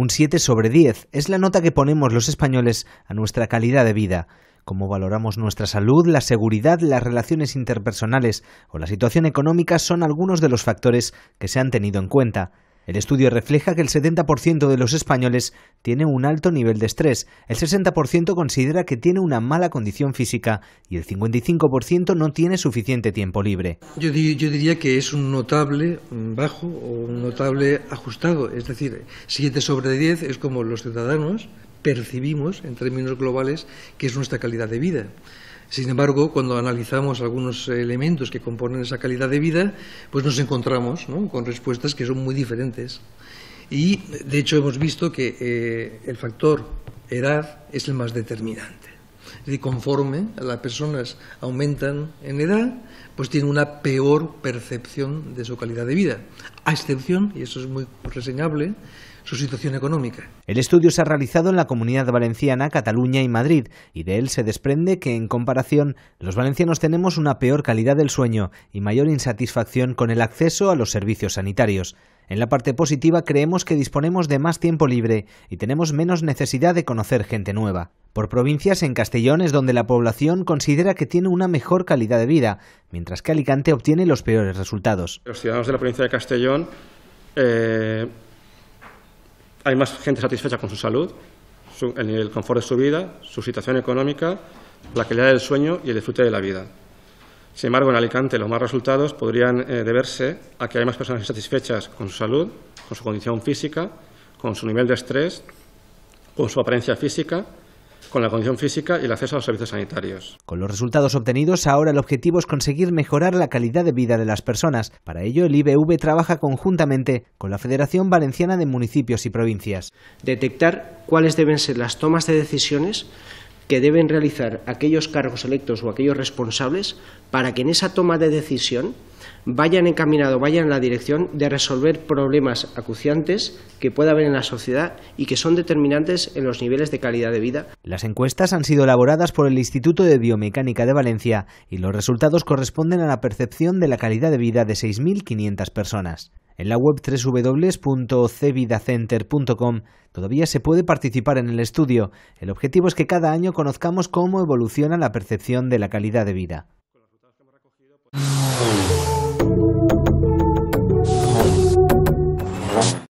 Un 7 sobre 10 es la nota que ponemos los españoles a nuestra calidad de vida, cómo valoramos nuestra salud, la seguridad, las relaciones interpersonales o la situación económica son algunos de los factores que se han tenido en cuenta. El estudio refleja que el 70% de los españoles tiene un alto nivel de estrés, el 60% considera que tiene una mala condición física y el 55% no tiene suficiente tiempo libre. Yo, diría que es un notable bajo o un notable ajustado, es decir, 7 sobre 10 es como los ciudadanos percibimos en términos globales que es nuestra calidad de vida. Sin embargo, cuando analizamos algunos elementos que componen esa calidad de vida, pues nos encontramos con respuestas que son muy diferentes. Y, de hecho, hemos visto que eh, el factor edad es el más determinante y conforme las personas aumentan en edad, pues tienen una peor percepción de su calidad de vida, a excepción, y eso es muy reseñable, su situación económica. El estudio se ha realizado en la comunidad valenciana, Cataluña y Madrid, y de él se desprende que, en comparación, los valencianos tenemos una peor calidad del sueño y mayor insatisfacción con el acceso a los servicios sanitarios. En la parte positiva creemos que disponemos de más tiempo libre y tenemos menos necesidad de conocer gente nueva. Por provincias, en Castellón es donde la población considera que tiene una mejor calidad de vida, mientras que Alicante obtiene los peores resultados. Los ciudadanos de la provincia de Castellón eh, hay más gente satisfecha con su salud, el, confort de su vida, su situación económica, la calidad del sueño y el disfrute de la vida. Sin embargo, en Alicante los más resultados podrían eh, deberse a que hay más personas insatisfechas con su salud, con su condición física, con su nivel de estrés, con su apariencia física con la condición física y el acceso a los servicios sanitarios. Con los resultados obtenidos, ahora el objetivo es conseguir mejorar la calidad de vida de las personas. Para ello, el IBV trabaja conjuntamente con la Federación Valenciana de Municipios y Provincias. Detectar cuáles deben ser las tomas de decisiones que deben realizar aquellos cargos electos o aquellos responsables para que en esa toma de decisión vayan encaminado vayan en la dirección de resolver problemas acuciantes que pueda haber en la sociedad y que son determinantes en los niveles de calidad de vida. Las encuestas han sido elaboradas por el Instituto de Biomecánica de Valencia y los resultados corresponden a la percepción de la calidad de vida de 6.500 personas. En la web www.cvidacenter.com todavía se puede participar en el estudio. El objetivo es que cada año conozcamos cómo evoluciona la percepción de la calidad de vida.